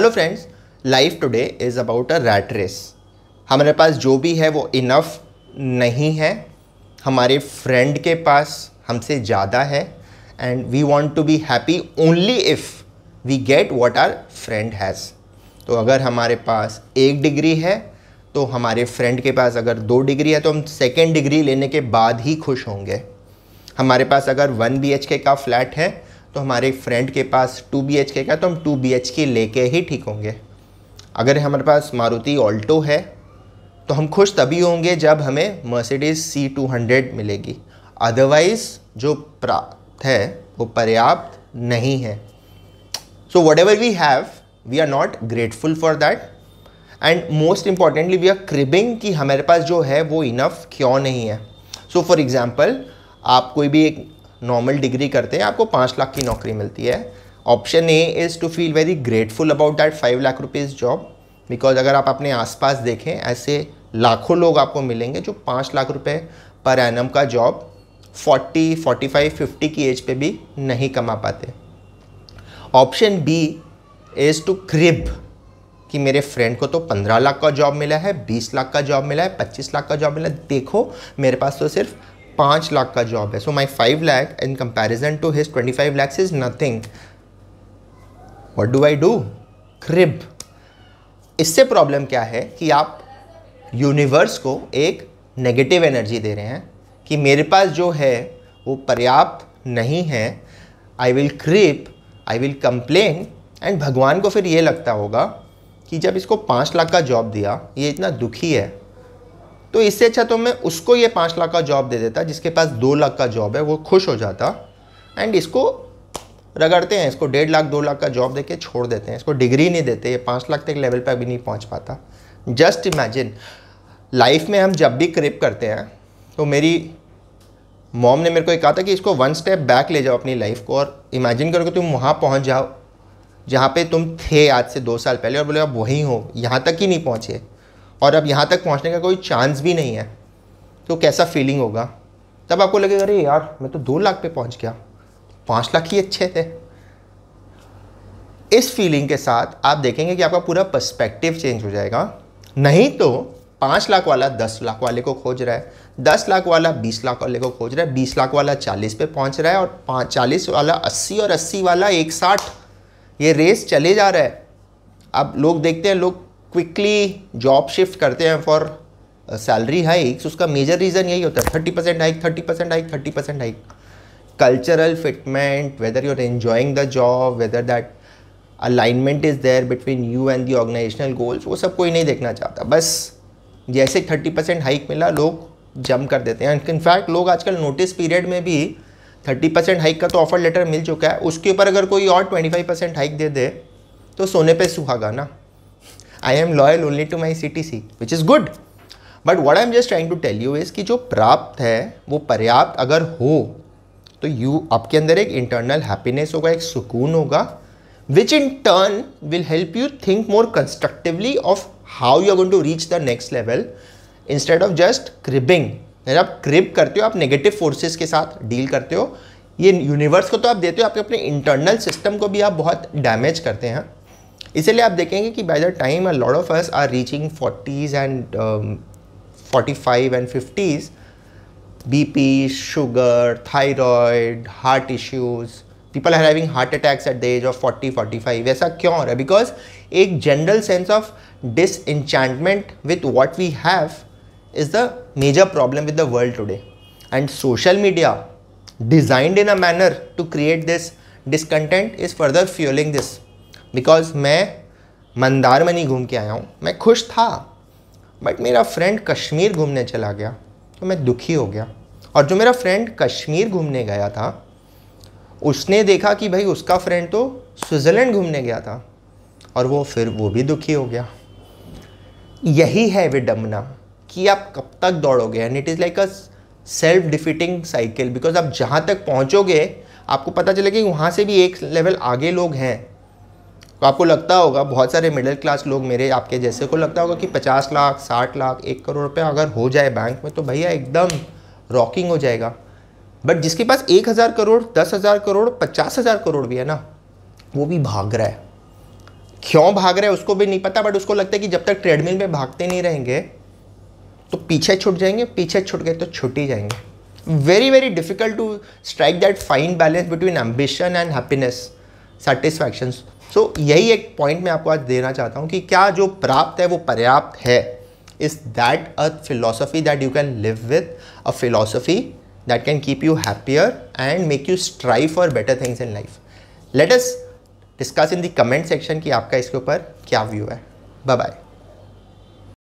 hello friends life today is about a rat race हमारे पास जो भी है वो इनफ नहीं है हमारे फ्रेंड के पास हमसे ज़्यादा है and we want to be happy only if we get what our friend has तो अगर हमारे पास एक डिग्री है तो हमारे फ्रेंड के पास अगर दो डिग्री है तो हम सेकेंड डिग्री लेने के बाद ही खुश होंगे हमारे पास अगर वन बी का फ्लैट है तो हमारे फ्रेंड के पास टू बी एच के का तो हम टू बी एच के लेके ही ठीक होंगे अगर हमारे पास मारुति ऑल्टो है तो हम खुश तभी होंगे जब हमें मर्सिडीज सी टू हंड्रेड मिलेगी अदरवाइज़ जो प्राप्त है वो पर्याप्त नहीं है so whatever we have we are not grateful for that and most importantly we are cribbing कि हमारे पास जो है वो इनफ क्यों नहीं है सो फॉर एग्ज़ाम्पल आप कोई भी एक नॉर्मल डिग्री करते हैं आपको पाँच लाख की नौकरी मिलती है option A is to feel very grateful about that five lakh rupees job because अगर आप अपने आसपास देखें ऐसे लाखों लोग आपको मिलेंगे जो पाँच लाख रुपए पर एनम का job forty forty five fifty की एज पे भी नहीं कमा पाते option B is to crib कि मेरे फ्रेंड को तो पंद्रह लाख का जॉब मिला है बीस लाख का जॉब मिला है पच्चीस लाख का जॉब मिला है देखो मेरे पास तो सिर्फ पाँच लाख का जॉब है so my five lakh in comparison to his twenty five lakhs is nothing what do I do crib इससे प्रॉब्लम क्या है कि आप यूनिवर्स को एक नेगेटिव एनर्जी दे रहे हैं कि मेरे पास जो है वो पर्याप्त नहीं है I will crib I will complain and भगवान को फिर ये लगता होगा कि जब इसको पाँच लाख का जॉब दिया ये इतना दुखी है तो इससे अच्छा तो मैं उसको ये पाँच लाख का जॉब दे देता जिसके पास दो लाख का जॉब है वो खुश हो जाता एंड इसको रगड़ते हैं इसको डेढ़ लाख दो लाख का जॉब देके छोड़ देते हैं इसको डिग्री नहीं देते ये पाँच लाख तक लेवल पर अभी नहीं पहुँच पाता जस्ट इमेजिन लाइफ में हम जब भी क्रिप करते हैं तो मेरी मॉम ने मेरे को ये कहा था कि इसको वन स्टेप बैक ले जाओ अपनी लाइफ को और इमेजिन करो कि तुम वहाँ पहुँच जाओ जहाँ पे तुम थे आज से दो साल पहले और बोले आप वहीं हो यहाँ तक ही नहीं पहुँचे और अब यहाँ तक पहुँचने का कोई चांस भी नहीं है तो कैसा फीलिंग होगा तब आपको लगेगा अरे यार मैं तो दो लाख पे पहुँच गया पाँच लाख ही अच्छे थे इस फीलिंग के साथ आप देखेंगे कि आपका पूरा पर्सपेक्टिव चेंज हो जाएगा नहीं तो पाँच लाख वाला दस लाख वाले को खोज रहा है दस लाख वाला बीस लाख वाले को खोज रहा है बीस लाख वाला चालीस पे पहुंच रहा है और पाँच चालीस वाला अस्सी और अस्सी वाला एक साठ ये रेस चले जा रहा है अब लोग देखते हैं लोग क्विकली जॉब शिफ्ट करते हैं फॉर सैलरी हाइक्स उसका मेजर रीज़न यही होता है thirty percent hike thirty percent hike thirty percent hike cultural fitment whether you are enjoying the job whether that alignment is there between you and the organisational goals वो सब कोई नहीं देखना चाहता बस जैसे थर्टी परसेंट हाइक मिला लोग जम कर देते हैं इनफैक्ट लोग आजकल नोटिस पीरियड में भी थर्टी परसेंट हाइक का तो ऑफर लेटर मिल चुका है उसके ऊपर अगर कोई और ट्वेंटी फाइव परसेंट हाइक दे दे तो सोने पे सुहागा ना I am loyal only to my C T C which is good but what I am just trying to tell you is कि जो प्राप्त है वो पर्याप्त अगर हो तो यू आपके अंदर एक इंटरनल हैप्पीनेस होगा एक सुकून होगा which in turn will help you think more constructively of how you are going to reach the next level instead of just cribbing आप क्रिब करते हो आप नेगेटिव फोर्सेस के साथ डील करते हो ये यूनिवर्स को तो आप देते हो आपके अपने इंटरनल सिस्टम को भी आप बहुत डैमेज करते हैं इसीलिए आप देखेंगे कि by the time a lot of us are reaching forties and forty five and fifties B P sugar thyroid heart issues people are having heart attacks at the age of forty forty five ऐसा क्यों हो रहा है because एक general sense of disenchantment with what we have is the major problem with the world today and social media designed in a manner to create this discontent is further fuelling this because मैं मंदारमनी घूम के आया हूँ मैं खुश था but मेरा friend Kashmir घूमने चला गया तो मैं दुखी हो गया और जो मेरा फ्रेंड कश्मीर घूमने गया था उसने देखा कि भाई उसका फ्रेंड तो स्विट्ज़रलैंड घूमने गया था और वो फिर वो भी दुखी हो गया यही है विडम्बना कि आप कब तक दौड़ोगे and it is like a self defeating cycle because आप जहाँ तक पहुँचोगे आपको पता चलेगा कि वहाँ से भी एक लेवल आगे लोग हैं तो आपको लगता होगा बहुत सारे मिडिल क्लास लोग मेरे आपके जैसे को लगता होगा कि पचास लाख साठ लाख एक करोड़ रुपया अगर हो जाए बैंक में तो भैया एकदम रॉकिंग हो जाएगा बट जिसके पास एक हज़ार करोड़ दस हज़ार करोड़ पचास हज़ार करोड़ भी है ना वो भी भाग रहा है क्यों भाग रहा है उसको भी नहीं पता बट उसको लगता है कि जब तक ट्रेडमिल में भागते नहीं रहेंगे तो पीछे छुट जाएंगे पीछे छुट गए तो छुट ही जाएंगे very very difficult to strike that fine balance between ambition and happiness satisfaction so so, यही एक पॉइंट मैं आपको आज देना चाहता हूँ कि क्या जो प्राप्त है वो पर्याप्त है is that a philosophy that you can live with a philosophy that can keep you happier and make you strive for better things in life let discuss in the comment section कि आपका इसके ऊपर क्या view है bye bye